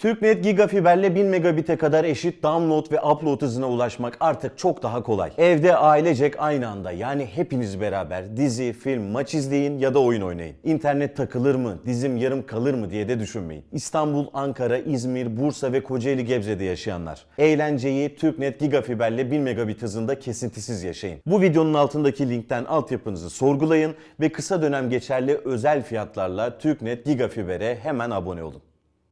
TürkNet gigafiberle 1000 megabite kadar eşit download ve upload hızına ulaşmak artık çok daha kolay. Evde ailecek aynı anda yani hepiniz beraber dizi, film, maç izleyin ya da oyun oynayın. İnternet takılır mı, dizim yarım kalır mı diye de düşünmeyin. İstanbul, Ankara, İzmir, Bursa ve Kocaeli Gebze'de yaşayanlar. Eğlenceyi TürkNet gigafiberle 1000 megabit hızında kesintisiz yaşayın. Bu videonun altındaki linkten altyapınızı sorgulayın ve kısa dönem geçerli özel fiyatlarla TürkNet gigafiber'e hemen abone olun.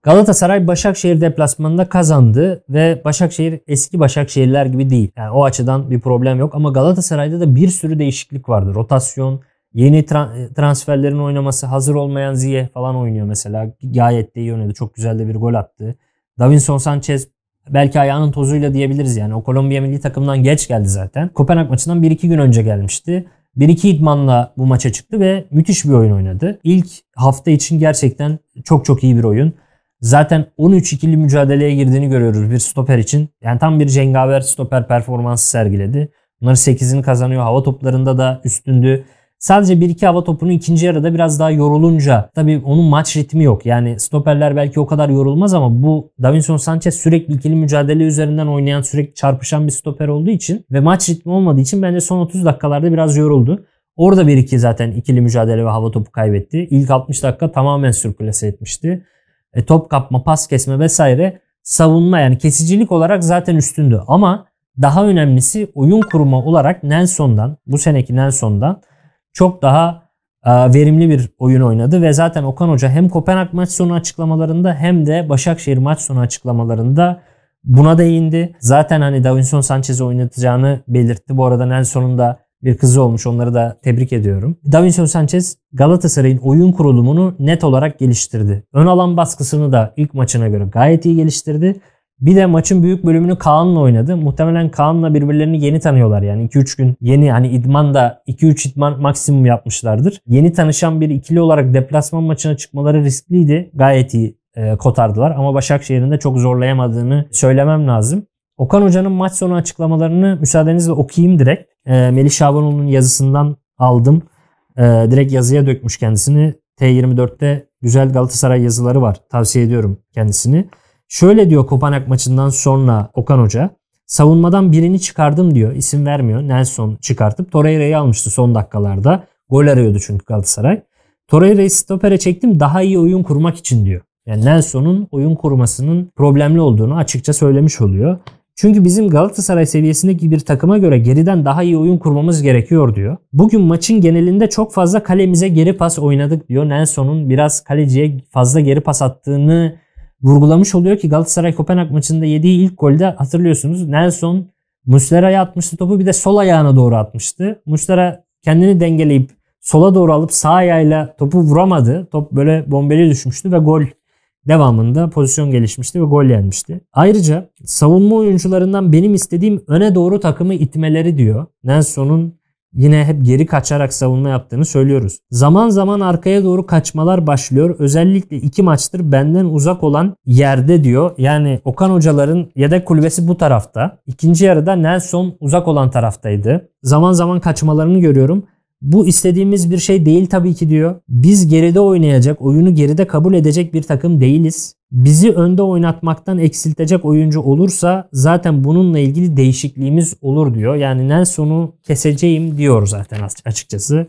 Galatasaray Başakşehir deplasmanında kazandı ve Başakşehir eski Başakşehirler gibi değil. Yani o açıdan bir problem yok ama Galatasaray'da da bir sürü değişiklik vardı. Rotasyon, yeni tra- transferlerin oynaması, hazır olmayan Ziye falan oynuyor mesela. Gayet de iyi oynadı. Çok güzel de bir gol attı. Davinson Sanchez belki ayağının tozuyla diyebiliriz yani. O Kolombiya milli takımından geç geldi zaten. Kopenhag maçından 1-2 gün önce gelmişti. 1-2 idmanla bu maça çıktı ve müthiş bir oyun oynadı. İlk hafta için gerçekten çok çok iyi bir oyun. Zaten 13 ikili mücadeleye girdiğini görüyoruz bir stoper için. Yani tam bir cengaver stoper performansı sergiledi. Bunların 8'ini kazanıyor. Hava toplarında da üstündü. Sadece 1-2 hava topunu ikinci yarıda biraz daha yorulunca tabii onun maç ritmi yok. Yani stoperler belki o kadar yorulmaz ama bu Davinson Sanchez sürekli ikili mücadele üzerinden oynayan sürekli çarpışan bir stoper olduğu için ve maç ritmi olmadığı için bence son 30 dakikalarda biraz yoruldu. Orada 1-2 zaten ikili mücadele ve hava topu kaybetti. İlk 60 dakika tamamen sürkülese etmişti e, top kapma, pas kesme vesaire savunma yani kesicilik olarak zaten üstündü. Ama daha önemlisi oyun kurma olarak Nelson'dan, bu seneki Nelson'dan çok daha e, verimli bir oyun oynadı ve zaten Okan Hoca hem Kopenhag maç sonu açıklamalarında hem de Başakşehir maç sonu açıklamalarında buna değindi. Zaten hani Davinson Sanchez'i oynatacağını belirtti. Bu arada Nelson'un da bir kızı olmuş. Onları da tebrik ediyorum. Davinson Sanchez Galatasaray'ın oyun kurulumunu net olarak geliştirdi. Ön alan baskısını da ilk maçına göre gayet iyi geliştirdi. Bir de maçın büyük bölümünü Kaan'la oynadı. Muhtemelen Kaan'la birbirlerini yeni tanıyorlar yani 2-3 gün yeni hani idman da 2-3 idman maksimum yapmışlardır. Yeni tanışan bir ikili olarak deplasman maçına çıkmaları riskliydi. Gayet iyi e, kotardılar ama Başakşehir'in de çok zorlayamadığını söylemem lazım. Okan Hoca'nın maç sonu açıklamalarını müsaadenizle okuyayım direkt e, Melih Şabanoğlu'nun yazısından aldım. E, direkt yazıya dökmüş kendisini. T24'te güzel Galatasaray yazıları var. Tavsiye ediyorum kendisini. Şöyle diyor Kopanak maçından sonra Okan Hoca. Savunmadan birini çıkardım diyor. İsim vermiyor. Nelson çıkartıp Torreira'yı almıştı son dakikalarda. Gol arıyordu çünkü Galatasaray. Torreira'yı stopere çektim daha iyi oyun kurmak için diyor. Yani Nelson'un oyun kurmasının problemli olduğunu açıkça söylemiş oluyor. Çünkü bizim Galatasaray seviyesindeki bir takıma göre geriden daha iyi oyun kurmamız gerekiyor diyor. Bugün maçın genelinde çok fazla kalemize geri pas oynadık diyor. Nelson'un biraz kaleciye fazla geri pas attığını vurgulamış oluyor ki Galatasaray Kopenhag maçında yediği ilk golde hatırlıyorsunuz Nelson Muslera'ya atmıştı topu bir de sol ayağına doğru atmıştı. Muslera kendini dengeleyip sola doğru alıp sağ ayağıyla topu vuramadı. Top böyle bombeli düşmüştü ve gol devamında pozisyon gelişmişti ve gol yenmişti. Ayrıca savunma oyuncularından benim istediğim öne doğru takımı itmeleri diyor. Nelson'un yine hep geri kaçarak savunma yaptığını söylüyoruz. Zaman zaman arkaya doğru kaçmalar başlıyor. Özellikle iki maçtır benden uzak olan yerde diyor. Yani Okan Hocaların yedek kulübesi bu tarafta. İkinci yarıda Nelson uzak olan taraftaydı. Zaman zaman kaçmalarını görüyorum. Bu istediğimiz bir şey değil tabii ki diyor. Biz geride oynayacak, oyunu geride kabul edecek bir takım değiliz. Bizi önde oynatmaktan eksiltecek oyuncu olursa zaten bununla ilgili değişikliğimiz olur diyor. Yani Nelson'u keseceğim diyor zaten açıkçası.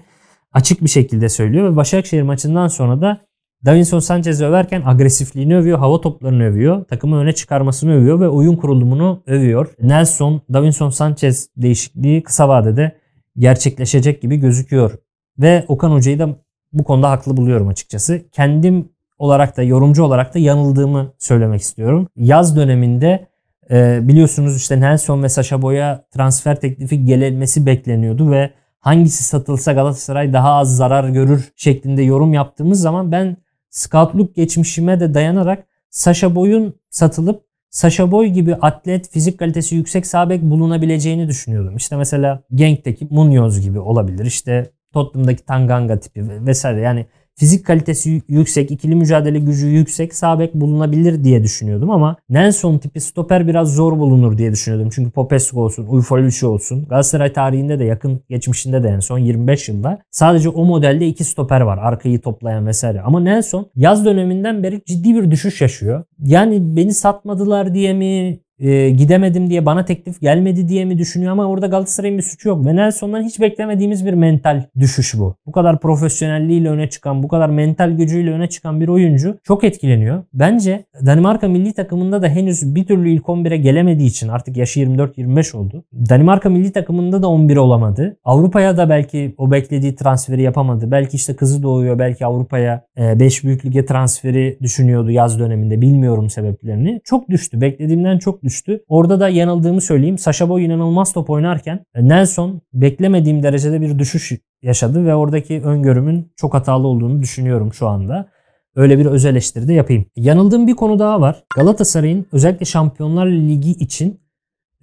Açık bir şekilde söylüyor ve Başakşehir maçından sonra da Davinson Sanchez'i överken agresifliğini övüyor, hava toplarını övüyor, takımı öne çıkarmasını övüyor ve oyun kurulumunu övüyor. Nelson, Davinson Sanchez değişikliği kısa vadede gerçekleşecek gibi gözüküyor. Ve Okan Hoca'yı da bu konuda haklı buluyorum açıkçası. Kendim olarak da yorumcu olarak da yanıldığımı söylemek istiyorum. Yaz döneminde e, biliyorsunuz işte Nelson ve Sasha Boy'a transfer teklifi gelmesi bekleniyordu ve hangisi satılsa Galatasaray daha az zarar görür şeklinde yorum yaptığımız zaman ben scoutluk geçmişime de dayanarak Sasha Boy'un satılıp Sasha Boy gibi atlet, fizik kalitesi yüksek sabek bulunabileceğini düşünüyordum. İşte mesela Genk'teki Munoz gibi olabilir. İşte Tottenham'daki Tanganga tipi vesaire. Yani fizik kalitesi yüksek, ikili mücadele gücü yüksek sabek bulunabilir diye düşünüyordum ama Nelson tipi stoper biraz zor bulunur diye düşünüyordum. Çünkü Popescu olsun, Uyfoluçi olsun. Galatasaray tarihinde de yakın geçmişinde de en son 25 yılda sadece o modelde iki stoper var. Arkayı toplayan vesaire. Ama Nelson yaz döneminden beri ciddi bir düşüş yaşıyor. Yani beni satmadılar diye mi e, gidemedim diye bana teklif gelmedi diye mi düşünüyor ama orada Galatasaray'ın bir suçu yok. Ve Nelson'dan hiç beklemediğimiz bir mental düşüş bu. Bu kadar profesyonelliğiyle öne çıkan, bu kadar mental gücüyle öne çıkan bir oyuncu çok etkileniyor. Bence Danimarka milli takımında da henüz bir türlü ilk 11'e gelemediği için artık yaşı 24-25 oldu. Danimarka milli takımında da 11 olamadı. Avrupa'ya da belki o beklediği transferi yapamadı. Belki işte kızı doğuyor, belki Avrupa'ya 5 e, büyük lige transferi düşünüyordu yaz döneminde. Bilmiyorum sebeplerini. Çok düştü. Beklediğimden çok düştü. Orada da yanıldığımı söyleyeyim. Sasha Boy inanılmaz top oynarken e, Nelson beklemediğim derecede bir düşüş yaşadı ve oradaki öngörümün çok hatalı olduğunu düşünüyorum şu anda. Öyle bir öz eleştiri de yapayım. Yanıldığım bir konu daha var. Galatasaray'ın özellikle Şampiyonlar Ligi için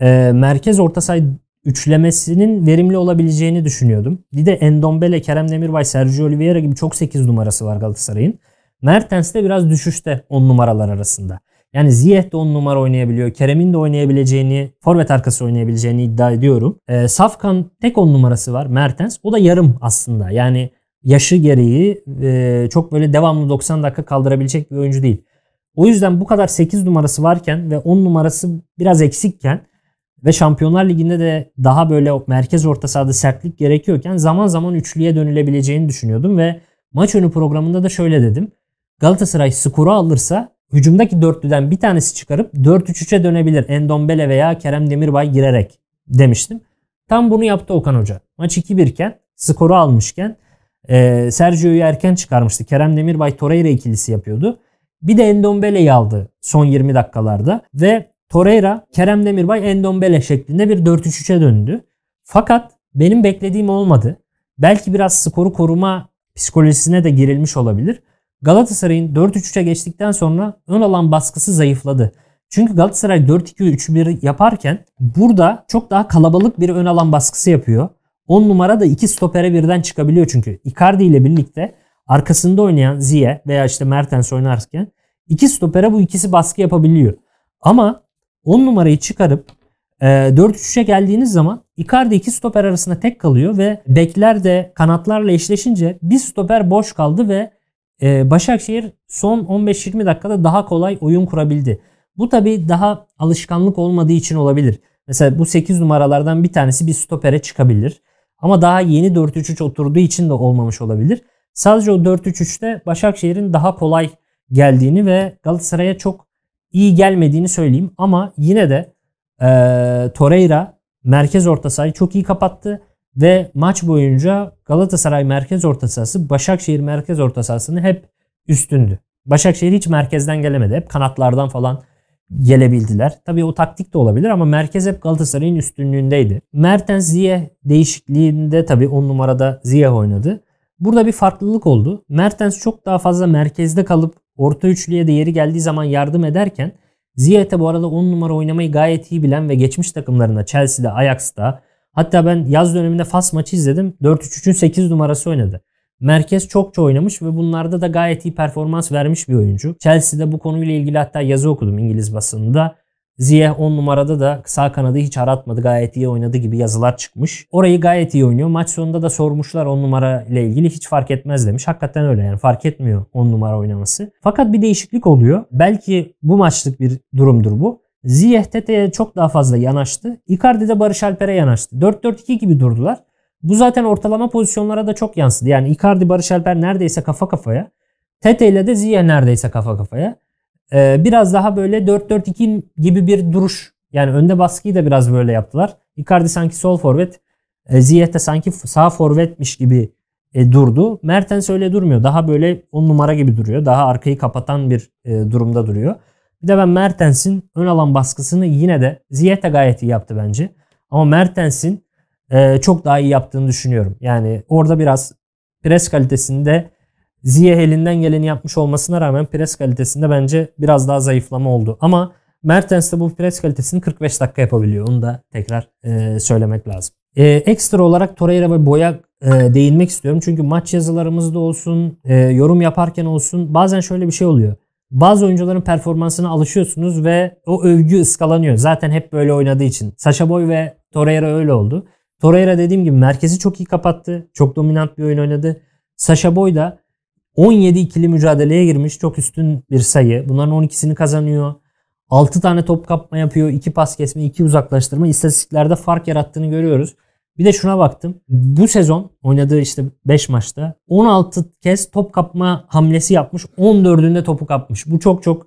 e, merkez orta say üçlemesinin verimli olabileceğini düşünüyordum. Bir de Endombele, Kerem Demirbay, Sergio Oliveira gibi çok 8 numarası var Galatasaray'ın. Mertens de biraz düşüşte 10 numaralar arasında. Yani Ziyeh de on numara oynayabiliyor. Kerem'in de oynayabileceğini, forvet arkası oynayabileceğini iddia ediyorum. E, Safkan tek on numarası var Mertens. O da yarım aslında. Yani yaşı gereği e, çok böyle devamlı 90 dakika kaldırabilecek bir oyuncu değil. O yüzden bu kadar 8 numarası varken ve 10 numarası biraz eksikken ve Şampiyonlar Ligi'nde de daha böyle merkez orta sahada sertlik gerekiyorken zaman zaman üçlüye dönülebileceğini düşünüyordum ve maç önü programında da şöyle dedim. Galatasaray skoru alırsa hücumdaki dörtlüden bir tanesi çıkarıp 4-3-3'e dönebilir Endombele veya Kerem Demirbay girerek demiştim. Tam bunu yaptı Okan Hoca. Maç 2-1 iken skoru almışken e, Sergio'yu erken çıkarmıştı. Kerem Demirbay Torreira ikilisi yapıyordu. Bir de Endombele'yi aldı son 20 dakikalarda ve Torreira, Kerem Demirbay, Endombele şeklinde bir 4-3-3'e döndü. Fakat benim beklediğim olmadı. Belki biraz skoru koruma psikolojisine de girilmiş olabilir. Galatasaray'ın 4-3-3'e geçtikten sonra ön alan baskısı zayıfladı. Çünkü Galatasaray 4-2-3-1 yaparken burada çok daha kalabalık bir ön alan baskısı yapıyor. 10 numara da 2 stopere birden çıkabiliyor çünkü. Icardi ile birlikte arkasında oynayan Ziye veya işte Mertens oynarken 2 stopere bu ikisi baskı yapabiliyor. Ama 10 numarayı çıkarıp 4-3-3'e geldiğiniz zaman Icardi iki stoper arasında tek kalıyor ve bekler de kanatlarla eşleşince bir stoper boş kaldı ve ee, Başakşehir son 15-20 dakikada daha kolay oyun kurabildi. Bu tabi daha alışkanlık olmadığı için olabilir. Mesela bu 8 numaralardan bir tanesi bir stopere çıkabilir. Ama daha yeni 4-3-3 oturduğu için de olmamış olabilir. Sadece o 4-3-3'te Başakşehir'in daha kolay geldiğini ve Galatasaray'a çok iyi gelmediğini söyleyeyim. Ama yine de e, Torreira merkez orta sahayı çok iyi kapattı. Ve maç boyunca Galatasaray merkez orta sahası Başakşehir merkez orta sahasını hep üstündü. Başakşehir hiç merkezden gelemedi. Hep kanatlardan falan gelebildiler. Tabii o taktik de olabilir ama merkez hep Galatasaray'ın üstünlüğündeydi. Mertens Ziyeh değişikliğinde tabii 10 numarada Ziyeh oynadı. Burada bir farklılık oldu. Mertens çok daha fazla merkezde kalıp orta üçlüye de yeri geldiği zaman yardım ederken Ziyeh'te bu arada 10 numara oynamayı gayet iyi bilen ve geçmiş takımlarında Chelsea'de, Ajax'ta, Hatta ben yaz döneminde Fas maçı izledim. 4-3-3'ün 8 numarası oynadı. Merkez çokça oynamış ve bunlarda da gayet iyi performans vermiş bir oyuncu. Chelsea'de bu konuyla ilgili hatta yazı okudum İngiliz basınında. Ziyeh 10 numarada da sağ kanadı hiç aratmadı gayet iyi oynadı gibi yazılar çıkmış. Orayı gayet iyi oynuyor. Maç sonunda da sormuşlar 10 numara ile ilgili hiç fark etmez demiş. Hakikaten öyle yani fark etmiyor 10 numara oynaması. Fakat bir değişiklik oluyor. Belki bu maçlık bir durumdur bu. Ziyeh Tete'ye çok daha fazla yanaştı. Icardi de Barış Alper'e yanaştı. 4-4-2 gibi durdular. Bu zaten ortalama pozisyonlara da çok yansıdı. Yani Icardi Barış Alper neredeyse kafa kafaya. Tete ile de Ziyeh neredeyse kafa kafaya. Ee, biraz daha böyle 4-4-2 gibi bir duruş. Yani önde baskıyı da biraz böyle yaptılar. Icardi sanki sol forvet. E, Ziyeh de sanki sağ forvetmiş gibi e, durdu. Mertens öyle durmuyor. Daha böyle on numara gibi duruyor. Daha arkayı kapatan bir e, durumda duruyor. Bir de ben Mertens'in ön alan baskısını yine de Ziyech gayet iyi yaptı bence. Ama Mertens'in e, çok daha iyi yaptığını düşünüyorum. Yani orada biraz pres kalitesinde Ziyech elinden geleni yapmış olmasına rağmen pres kalitesinde bence biraz daha zayıflama oldu. Ama Mertens de bu pres kalitesini 45 dakika yapabiliyor. Onu da tekrar e, söylemek lazım. E, ekstra olarak Torreira ve Boya e, değinmek istiyorum. Çünkü maç yazılarımızda olsun, e, yorum yaparken olsun bazen şöyle bir şey oluyor. Bazı oyuncuların performansına alışıyorsunuz ve o övgü ıskalanıyor. Zaten hep böyle oynadığı için. Sacha Boy ve Torreira öyle oldu. Torreira dediğim gibi merkezi çok iyi kapattı. Çok dominant bir oyun oynadı. Sacha Boy da 17 ikili mücadeleye girmiş. Çok üstün bir sayı. Bunların 12'sini kazanıyor. 6 tane top kapma yapıyor. 2 pas kesme, 2 uzaklaştırma. istatistiklerde fark yarattığını görüyoruz. Bir de şuna baktım. Bu sezon oynadığı işte 5 maçta 16 kez top kapma hamlesi yapmış. 14'ünde topu kapmış. Bu çok çok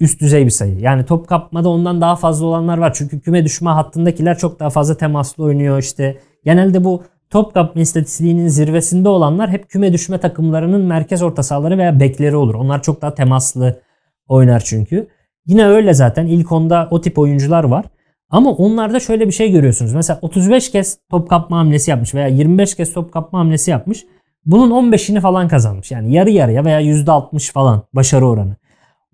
üst düzey bir sayı. Yani top kapmada ondan daha fazla olanlar var. Çünkü küme düşme hattındakiler çok daha fazla temaslı oynuyor işte. Genelde bu top kapma istatistiğinin zirvesinde olanlar hep küme düşme takımlarının merkez orta sahaları veya bekleri olur. Onlar çok daha temaslı oynar çünkü. Yine öyle zaten ilk onda o tip oyuncular var. Ama onlarda şöyle bir şey görüyorsunuz. Mesela 35 kez top kapma hamlesi yapmış veya 25 kez top kapma hamlesi yapmış. Bunun 15'ini falan kazanmış. Yani yarı yarıya veya %60 falan başarı oranı.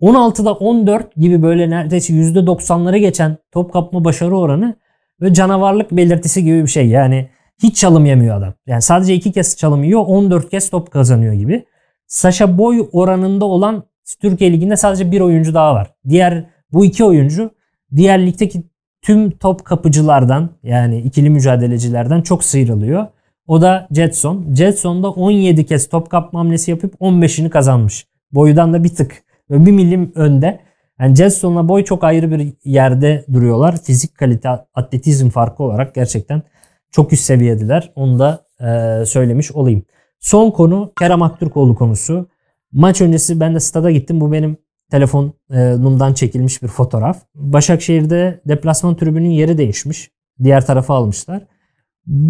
16'da 14 gibi böyle neredeyse %90'lara geçen top kapma başarı oranı ve canavarlık belirtisi gibi bir şey. Yani hiç çalım yemiyor adam. Yani sadece 2 kez çalım yiyor 14 kez top kazanıyor gibi. Saşa boy oranında olan Türkiye Ligi'nde sadece bir oyuncu daha var. Diğer bu iki oyuncu diğer ligdeki tüm top kapıcılardan yani ikili mücadelecilerden çok sıyrılıyor. O da Jetson. Jetson da 17 kez top kapma hamlesi yapıp 15'ini kazanmış. Boyudan da bir tık. Böyle bir milim önde. Yani Jetson'la boy çok ayrı bir yerde duruyorlar. Fizik kalite, atletizm farkı olarak gerçekten çok üst seviyediler. Onu da e, söylemiş olayım. Son konu Kerem Aktürkoğlu konusu. Maç öncesi ben de stada gittim. Bu benim telefonundan çekilmiş bir fotoğraf. Başakşehir'de deplasman tribünün yeri değişmiş. Diğer tarafa almışlar.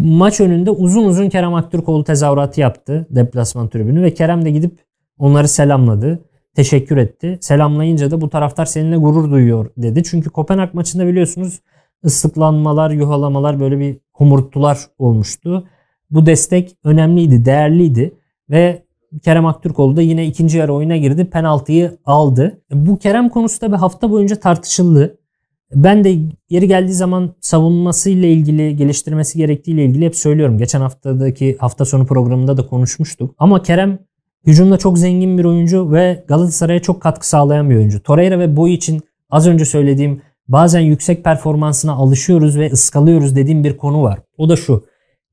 Maç önünde uzun uzun Kerem Aktürkoğlu tezahüratı yaptı deplasman tribünü ve Kerem de gidip onları selamladı. Teşekkür etti. Selamlayınca da bu taraftar seninle gurur duyuyor dedi. Çünkü Kopenhag maçında biliyorsunuz ıslıklanmalar, yuhalamalar böyle bir homurttular olmuştu. Bu destek önemliydi, değerliydi ve Kerem Aktürkoğlu da yine ikinci yarı oyuna girdi. Penaltıyı aldı. Bu Kerem konusu tabi hafta boyunca tartışıldı. Ben de yeri geldiği zaman savunmasıyla ilgili, geliştirmesi gerektiğiyle ilgili hep söylüyorum. Geçen haftadaki hafta sonu programında da konuşmuştuk. Ama Kerem hücumda çok zengin bir oyuncu ve Galatasaray'a çok katkı sağlayan bir oyuncu. Torreira ve Boy için az önce söylediğim bazen yüksek performansına alışıyoruz ve ıskalıyoruz dediğim bir konu var. O da şu.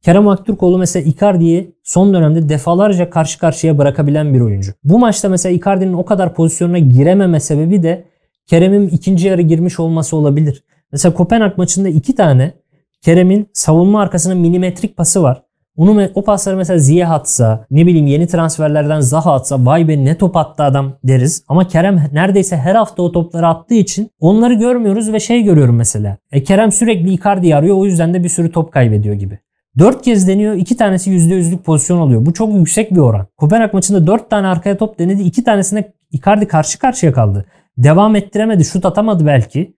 Kerem Aktürkoğlu mesela Icardi'yi son dönemde defalarca karşı karşıya bırakabilen bir oyuncu. Bu maçta mesela Icardi'nin o kadar pozisyonuna girememe sebebi de Kerem'in ikinci yarı girmiş olması olabilir. Mesela Kopenhag maçında iki tane Kerem'in savunma arkasına milimetrik pası var. Onu o pasları mesela Ziyeh atsa, ne bileyim yeni transferlerden Zaha atsa vay be ne top attı adam deriz. Ama Kerem neredeyse her hafta o topları attığı için onları görmüyoruz ve şey görüyorum mesela. E, Kerem sürekli Icardi arıyor o yüzden de bir sürü top kaybediyor gibi. 4 kez deniyor. 2 tanesi %100'lük pozisyon oluyor. Bu çok yüksek bir oran. Kopenhag maçında 4 tane arkaya top denedi. 2 tanesine Icardi karşı karşıya kaldı. Devam ettiremedi. Şut atamadı belki.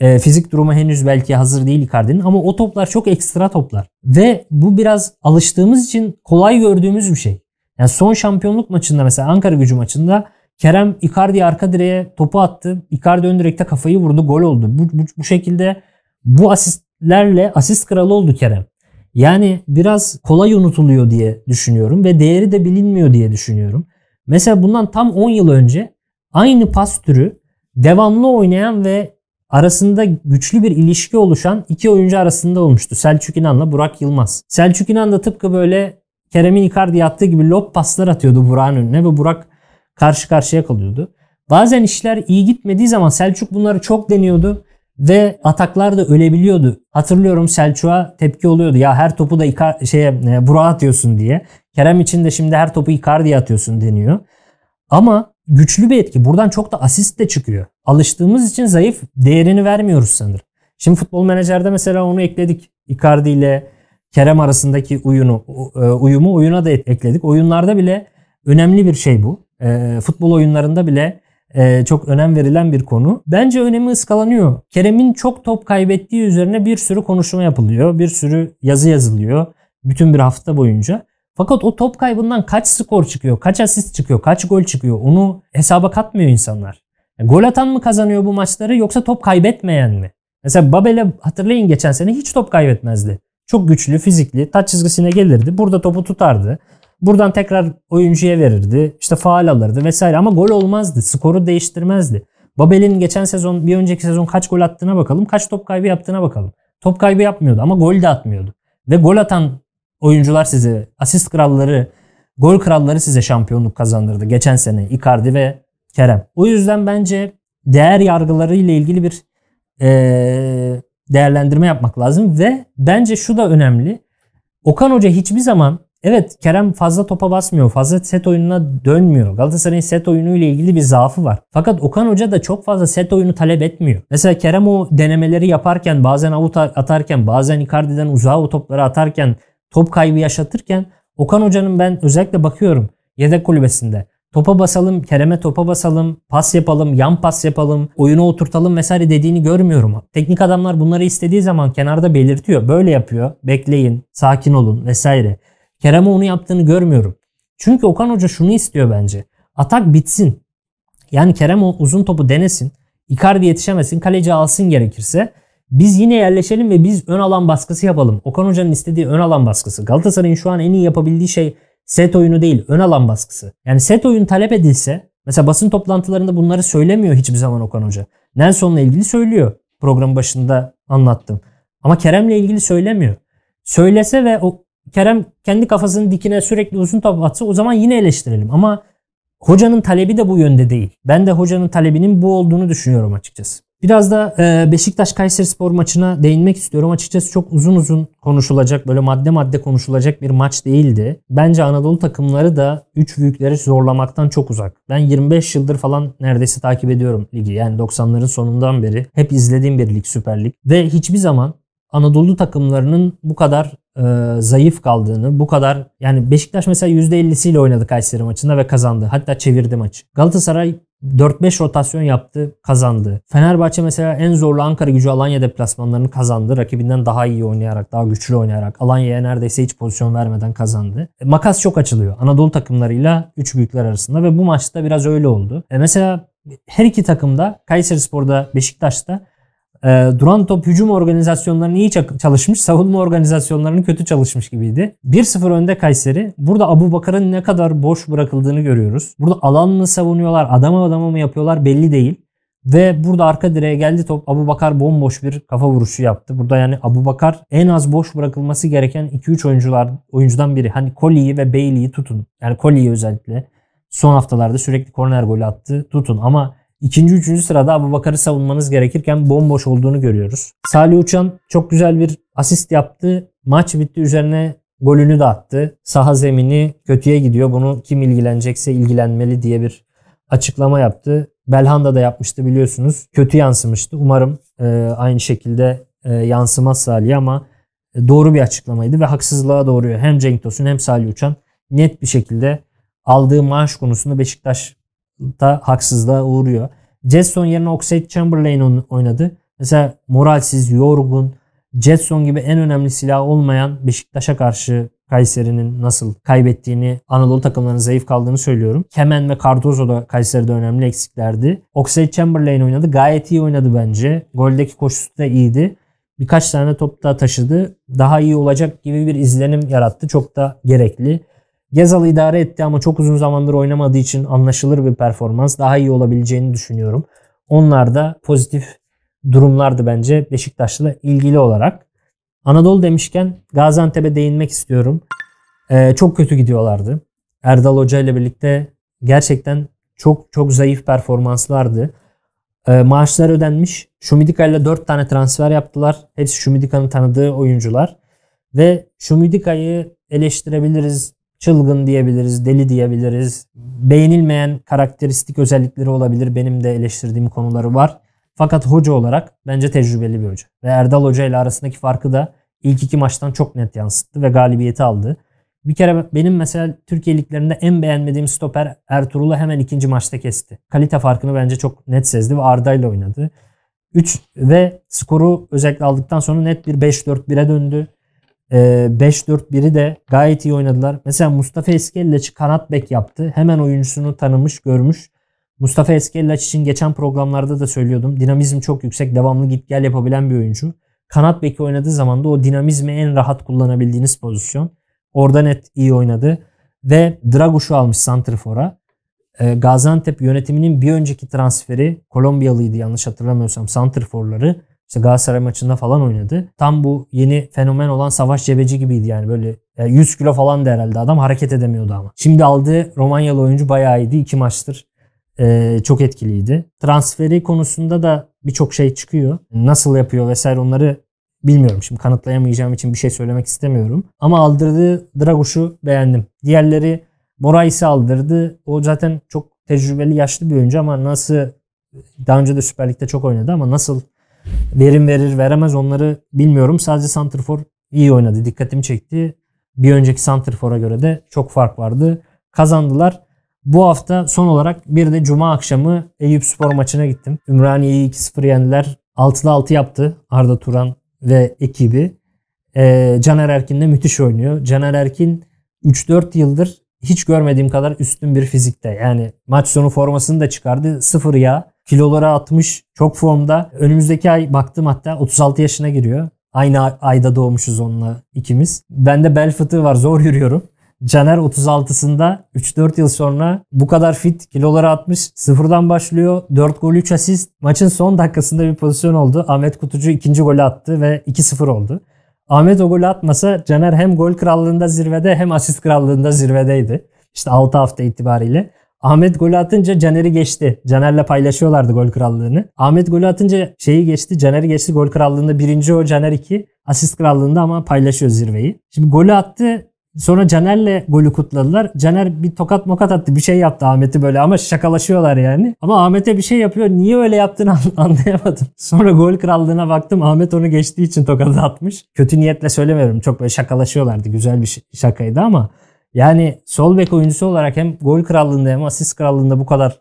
E, fizik durumu henüz belki hazır değil Icardi'nin ama o toplar çok ekstra toplar. Ve bu biraz alıştığımız için kolay gördüğümüz bir şey. Yani son şampiyonluk maçında mesela Ankara gücü maçında Kerem Icardi arka direğe topu attı. Icardi ön direkte kafayı vurdu. Gol oldu. Bu, bu, bu şekilde bu asistlerle asist kralı oldu Kerem. Yani biraz kolay unutuluyor diye düşünüyorum ve değeri de bilinmiyor diye düşünüyorum. Mesela bundan tam 10 yıl önce aynı pas türü devamlı oynayan ve arasında güçlü bir ilişki oluşan iki oyuncu arasında olmuştu. Selçuk İnan'la Burak Yılmaz. Selçuk İnan da tıpkı böyle Kerem'in Icardi attığı gibi lob paslar atıyordu Burak'ın önüne ve Burak karşı karşıya kalıyordu. Bazen işler iyi gitmediği zaman Selçuk bunları çok deniyordu ve ataklar da ölebiliyordu. Hatırlıyorum Selçuk'a tepki oluyordu. Ya her topu da Icar, şeye, e, Burak'a atıyorsun diye. Kerem için de şimdi her topu Icardi'ye atıyorsun deniyor. Ama güçlü bir etki. Buradan çok da asist de çıkıyor. Alıştığımız için zayıf değerini vermiyoruz sanırım. Şimdi futbol menajerde mesela onu ekledik. Icardi ile Kerem arasındaki uyunu, e, uyumu oyuna da ekledik. Oyunlarda bile önemli bir şey bu. E, futbol oyunlarında bile e, çok önem verilen bir konu. Bence önemi ıskalanıyor. Kerem'in çok top kaybettiği üzerine bir sürü konuşma yapılıyor. Bir sürü yazı yazılıyor. Bütün bir hafta boyunca. Fakat o top kaybından kaç skor çıkıyor, kaç asist çıkıyor, kaç gol çıkıyor onu hesaba katmıyor insanlar. Yani gol atan mı kazanıyor bu maçları yoksa top kaybetmeyen mi? Mesela Babel'e hatırlayın geçen sene hiç top kaybetmezdi. Çok güçlü, fizikli, taç çizgisine gelirdi. Burada topu tutardı. Buradan tekrar oyuncuya verirdi. İşte faal alırdı vesaire ama gol olmazdı. Skoru değiştirmezdi. Babel'in geçen sezon bir önceki sezon kaç gol attığına bakalım. Kaç top kaybı yaptığına bakalım. Top kaybı yapmıyordu ama gol de atmıyordu. Ve gol atan oyuncular size asist kralları, gol kralları size şampiyonluk kazandırdı. Geçen sene Icardi ve Kerem. O yüzden bence değer yargıları ile ilgili bir ee, değerlendirme yapmak lazım ve bence şu da önemli. Okan Hoca hiçbir zaman Evet Kerem fazla topa basmıyor. Fazla set oyununa dönmüyor. Galatasaray'ın set oyunu ile ilgili bir zaafı var. Fakat Okan Hoca da çok fazla set oyunu talep etmiyor. Mesela Kerem o denemeleri yaparken bazen avut atarken bazen Icardi'den uzağa o topları atarken top kaybı yaşatırken Okan Hoca'nın ben özellikle bakıyorum yedek kulübesinde. Topa basalım, Kerem'e topa basalım, pas yapalım, yan pas yapalım, oyunu oturtalım vesaire dediğini görmüyorum. Teknik adamlar bunları istediği zaman kenarda belirtiyor. Böyle yapıyor, bekleyin, sakin olun vesaire. Kerem'e onu yaptığını görmüyorum. Çünkü Okan Hoca şunu istiyor bence. Atak bitsin. Yani Kerem o uzun topu denesin. Icardi yetişemesin. Kaleci alsın gerekirse. Biz yine yerleşelim ve biz ön alan baskısı yapalım. Okan Hoca'nın istediği ön alan baskısı. Galatasaray'ın şu an en iyi yapabildiği şey set oyunu değil, ön alan baskısı. Yani set oyun talep edilse, mesela basın toplantılarında bunları söylemiyor hiçbir zaman Okan Hoca. Nelson'la ilgili söylüyor. Program başında anlattım. Ama Kerem'le ilgili söylemiyor. Söylese ve o Kerem kendi kafasının dikine sürekli uzun top atsa o zaman yine eleştirelim. Ama hocanın talebi de bu yönde değil. Ben de hocanın talebinin bu olduğunu düşünüyorum açıkçası. Biraz da e, Beşiktaş Kayseri Spor maçına değinmek istiyorum. Açıkçası çok uzun uzun konuşulacak, böyle madde madde konuşulacak bir maç değildi. Bence Anadolu takımları da 3 büyükleri zorlamaktan çok uzak. Ben 25 yıldır falan neredeyse takip ediyorum ligi. Yani 90'ların sonundan beri hep izlediğim bir lig Süper Lig. Ve hiçbir zaman Anadolu takımlarının bu kadar e, zayıf kaldığını, bu kadar yani Beşiktaş mesela %50'siyle oynadı Kayseri maçında ve kazandı. Hatta çevirdi maçı. Galatasaray 4-5 rotasyon yaptı, kazandı. Fenerbahçe mesela en zorlu Ankara gücü Alanya deplasmanlarını kazandı. Rakibinden daha iyi oynayarak, daha güçlü oynayarak. Alanya'ya neredeyse hiç pozisyon vermeden kazandı. E, makas çok açılıyor Anadolu takımlarıyla 3 büyükler arasında ve bu maçta biraz öyle oldu. E, mesela her iki takımda Kayseri Spor'da Beşiktaş'ta e, duran top hücum organizasyonlarını iyi çalışmış, savunma organizasyonlarını kötü çalışmış gibiydi. 1-0 önde Kayseri. Burada Abu Bakar'ın ne kadar boş bırakıldığını görüyoruz. Burada alan mı savunuyorlar, adama adama mı yapıyorlar belli değil. Ve burada arka direğe geldi top. Abu Bakar bomboş bir kafa vuruşu yaptı. Burada yani Abu Bakar en az boş bırakılması gereken 2-3 oyuncular oyuncudan biri. Hani Colley'i ve Bailey'i tutun. Yani Colley'i özellikle son haftalarda sürekli korner golü attı. Tutun ama İkinci, üçüncü sırada Abu Bakar'ı savunmanız gerekirken bomboş olduğunu görüyoruz. Salih Uçan çok güzel bir asist yaptı. Maç bitti üzerine golünü de attı. Saha zemini kötüye gidiyor. Bunu kim ilgilenecekse ilgilenmeli diye bir açıklama yaptı. Belhanda da yapmıştı biliyorsunuz. Kötü yansımıştı. Umarım e, aynı şekilde e, yansımaz Salih ama doğru bir açıklamaydı ve haksızlığa doğruyor. Hem Cenk Tosun hem Salih Uçan net bir şekilde aldığı maaş konusunda Beşiktaş da haksızlığa uğruyor. Jetson yerine Oxlade Chamberlain oynadı. Mesela moralsiz, yorgun, Jetson gibi en önemli silah olmayan Beşiktaş'a karşı Kayseri'nin nasıl kaybettiğini, Anadolu takımlarının zayıf kaldığını söylüyorum. Kemen ve Cardozo da Kayseri'de önemli eksiklerdi. Oxlade Chamberlain oynadı. Gayet iyi oynadı bence. Goldeki koşusu da iyiydi. Birkaç tane top da taşıdı. Daha iyi olacak gibi bir izlenim yarattı. Çok da gerekli. Gezal idare etti ama çok uzun zamandır oynamadığı için anlaşılır bir performans. Daha iyi olabileceğini düşünüyorum. Onlar da pozitif durumlardı bence Beşiktaş'la ilgili olarak. Anadolu demişken Gaziantep'e değinmek istiyorum. Ee, çok kötü gidiyorlardı. Erdal Hoca ile birlikte gerçekten çok çok zayıf performanslardı. Ee, maaşlar ödenmiş. Şumidika ile 4 tane transfer yaptılar. Hepsi Şumidika'nın tanıdığı oyuncular. Ve Şumidika'yı eleştirebiliriz çılgın diyebiliriz, deli diyebiliriz. Beğenilmeyen karakteristik özellikleri olabilir. Benim de eleştirdiğim konuları var. Fakat hoca olarak bence tecrübeli bir hoca. Ve Erdal Hoca ile arasındaki farkı da ilk iki maçtan çok net yansıttı ve galibiyeti aldı. Bir kere benim mesela Türkiye liglerinde en beğenmediğim stoper Ertuğrul'u hemen ikinci maçta kesti. Kalite farkını bence çok net sezdi ve Arda ile oynadı. 3 ve skoru özellikle aldıktan sonra net bir 5-4-1'e döndü. 5-4-1'i ee, de gayet iyi oynadılar. Mesela Mustafa Eskellaç'ı kanat bek yaptı. Hemen oyuncusunu tanımış, görmüş. Mustafa Eskellaç için geçen programlarda da söylüyordum. Dinamizm çok yüksek, devamlı git gel yapabilen bir oyuncu. Kanat beki oynadığı zaman da o dinamizmi en rahat kullanabildiğiniz pozisyon. Orada net iyi oynadı. Ve Draguş'u almış Santrifor'a. Ee, Gaziantep yönetiminin bir önceki transferi Kolombiyalıydı yanlış hatırlamıyorsam Santrifor'ları. İşte Galatasaray maçında falan oynadı. Tam bu yeni fenomen olan Savaş Cebeci gibiydi yani böyle 100 kilo falan da herhalde adam hareket edemiyordu ama. Şimdi aldığı Romanyalı oyuncu bayağı iyiydi. iki maçtır e, çok etkiliydi. Transferi konusunda da birçok şey çıkıyor. Nasıl yapıyor vesaire onları bilmiyorum. Şimdi kanıtlayamayacağım için bir şey söylemek istemiyorum. Ama aldırdığı Dragoş'u beğendim. Diğerleri Morais'i aldırdı. O zaten çok tecrübeli yaşlı bir oyuncu ama nasıl daha önce de Süper Lig'de çok oynadı ama nasıl verim verir veremez onları bilmiyorum. Sadece Santrfor iyi oynadı. Dikkatimi çekti. Bir önceki Santrfor'a göre de çok fark vardı. Kazandılar. Bu hafta son olarak bir de Cuma akşamı Eyüp Spor maçına gittim. Ümraniye'yi 2-0 yendiler. 6'da 6 yaptı Arda Turan ve ekibi. Ee, Caner Erkin de müthiş oynuyor. Caner Erkin 3-4 yıldır hiç görmediğim kadar üstün bir fizikte. Yani maç sonu formasını da çıkardı. Sıfır ya. Kiloları atmış. Çok formda. Önümüzdeki ay baktım hatta 36 yaşına giriyor. Aynı ayda doğmuşuz onunla ikimiz. Bende bel fıtığı var zor yürüyorum. Caner 36'sında 3-4 yıl sonra bu kadar fit kiloları atmış. Sıfırdan başlıyor. 4 gol 3 asist. Maçın son dakikasında bir pozisyon oldu. Ahmet Kutucu ikinci golü attı ve 2-0 oldu. Ahmet o golü atmasa Caner hem gol krallığında zirvede hem asist krallığında zirvedeydi. İşte 6 hafta itibariyle. Ahmet golü atınca Caner'i geçti. Caner'le paylaşıyorlardı gol krallığını. Ahmet golü atınca şeyi geçti. Caner'i geçti gol krallığında birinci o Caner 2. Asist krallığında ama paylaşıyor zirveyi. Şimdi golü attı. Sonra Caner'le golü kutladılar. Caner bir tokat mokat attı. Bir şey yaptı Ahmet'i böyle ama şakalaşıyorlar yani. Ama Ahmet'e bir şey yapıyor. Niye öyle yaptığını anlayamadım. Sonra gol krallığına baktım. Ahmet onu geçtiği için tokat atmış. Kötü niyetle söylemiyorum. Çok böyle şakalaşıyorlardı. Güzel bir şakaydı ama yani sol bek oyuncusu olarak hem gol krallığında hem asist krallığında bu kadar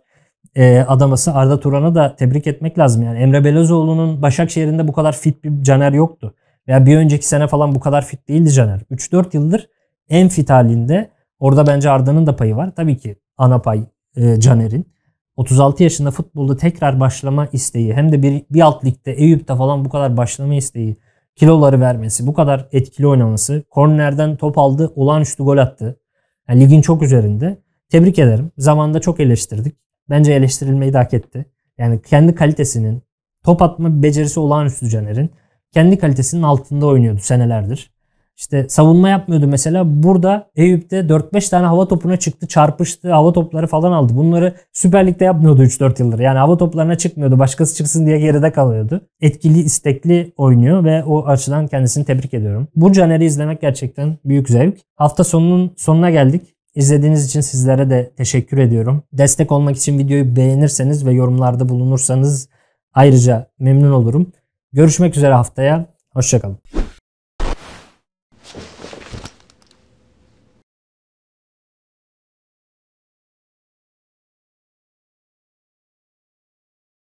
e, adaması Arda Turan'a da tebrik etmek lazım. Yani Emre Belözoğlu'nun Başakşehir'inde bu kadar fit bir Caner yoktu. Veya bir önceki sene falan bu kadar fit değildi Caner. 3-4 yıldır en fit halinde. Orada bence Arda'nın da payı var. Tabii ki ana pay e, Caner'in. 36 yaşında futbolda tekrar başlama isteği hem de bir, bir alt ligde Eyüp'te falan bu kadar başlama isteği kiloları vermesi, bu kadar etkili oynaması, kornerden top aldı, olağanüstü gol attı. Yani ligin çok üzerinde. Tebrik ederim. Zamanında çok eleştirdik. Bence eleştirilmeyi de hak etti. Yani kendi kalitesinin, top atma becerisi olağanüstü Caner'in. Kendi kalitesinin altında oynuyordu senelerdir. İşte savunma yapmıyordu mesela. Burada Eyüp'te 4-5 tane hava topuna çıktı, çarpıştı, hava topları falan aldı. Bunları Süper Lig'de yapmıyordu 3-4 yıldır. Yani hava toplarına çıkmıyordu. Başkası çıksın diye geride kalıyordu. Etkili, istekli oynuyor ve o açıdan kendisini tebrik ediyorum. Bu Caner'i izlemek gerçekten büyük zevk. Hafta sonunun sonuna geldik. İzlediğiniz için sizlere de teşekkür ediyorum. Destek olmak için videoyu beğenirseniz ve yorumlarda bulunursanız ayrıca memnun olurum. Görüşmek üzere haftaya. Hoşçakalın.